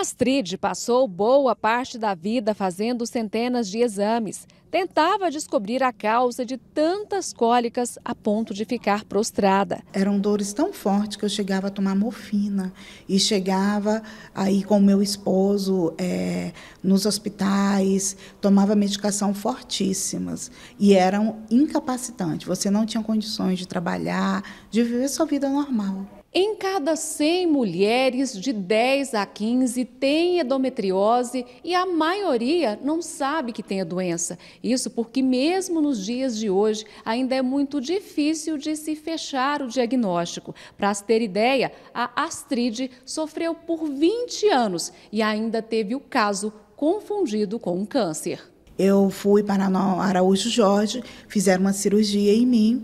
Astrid passou boa parte da vida fazendo centenas de exames. Tentava descobrir a causa de tantas cólicas a ponto de ficar prostrada. Eram dores tão fortes que eu chegava a tomar morfina e chegava aí com o meu esposo é, nos hospitais, tomava medicação fortíssimas e eram incapacitantes. Você não tinha condições de trabalhar, de viver sua vida normal. Em cada 100 mulheres de 10 a 15 tem endometriose e a maioria não sabe que tem a doença. Isso porque, mesmo nos dias de hoje, ainda é muito difícil de se fechar o diagnóstico. Para se ter ideia, a Astrid sofreu por 20 anos e ainda teve o caso confundido com um câncer. Eu fui para Araújo Jorge, fizeram uma cirurgia em mim,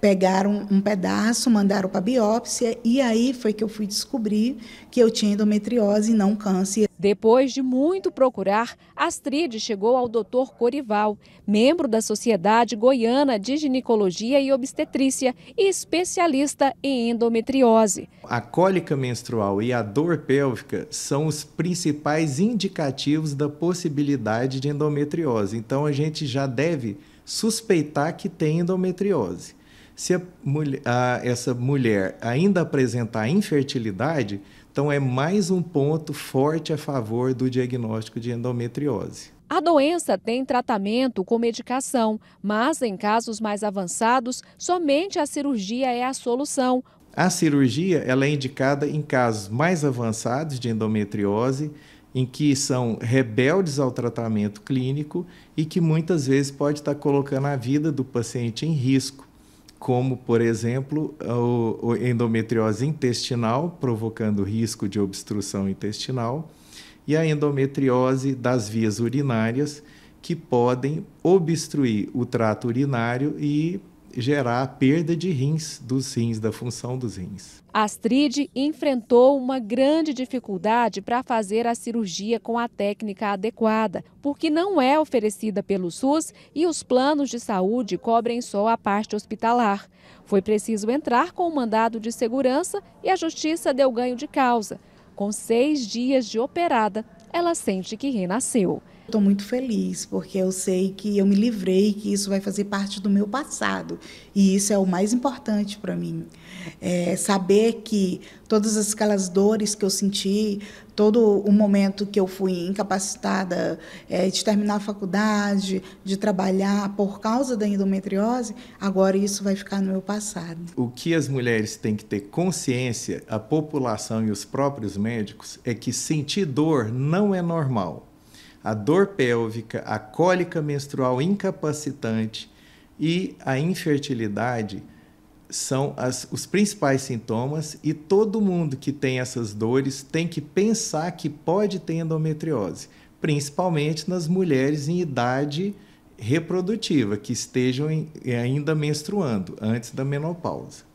pegaram um pedaço, mandaram para biópsia e aí foi que eu fui descobrir que eu tinha endometriose e não câncer. Depois de muito procurar, Astrid chegou ao Dr. Corival, membro da Sociedade Goiana de Ginecologia e Obstetrícia e especialista em endometriose. A cólica menstrual e a dor pélvica são os principais indicativos da possibilidade de endometriose. Então a gente já deve suspeitar que tem endometriose. Se a mulher, a, essa mulher ainda apresentar infertilidade, então é mais um ponto forte a favor do diagnóstico de endometriose. A doença tem tratamento com medicação, mas em casos mais avançados, somente a cirurgia é a solução. A cirurgia ela é indicada em casos mais avançados de endometriose, em que são rebeldes ao tratamento clínico e que muitas vezes pode estar colocando a vida do paciente em risco como, por exemplo, o, endometriose intestinal, provocando risco de obstrução intestinal, e a endometriose das vias urinárias, que podem obstruir o trato urinário e gerar perda de rins, dos rins, da função dos rins. Astrid enfrentou uma grande dificuldade para fazer a cirurgia com a técnica adequada, porque não é oferecida pelo SUS e os planos de saúde cobrem só a parte hospitalar. Foi preciso entrar com o mandado de segurança e a justiça deu ganho de causa. Com seis dias de operada, ela sente que renasceu. Estou muito feliz porque eu sei que eu me livrei, que isso vai fazer parte do meu passado e isso é o mais importante para mim. É saber que todas aquelas dores que eu senti, todo o momento que eu fui incapacitada é, de terminar a faculdade, de trabalhar por causa da endometriose, agora isso vai ficar no meu passado. O que as mulheres têm que ter consciência, a população e os próprios médicos, é que sentir dor não é normal a dor pélvica, a cólica menstrual incapacitante e a infertilidade são as, os principais sintomas e todo mundo que tem essas dores tem que pensar que pode ter endometriose, principalmente nas mulheres em idade reprodutiva que estejam em, ainda menstruando antes da menopausa.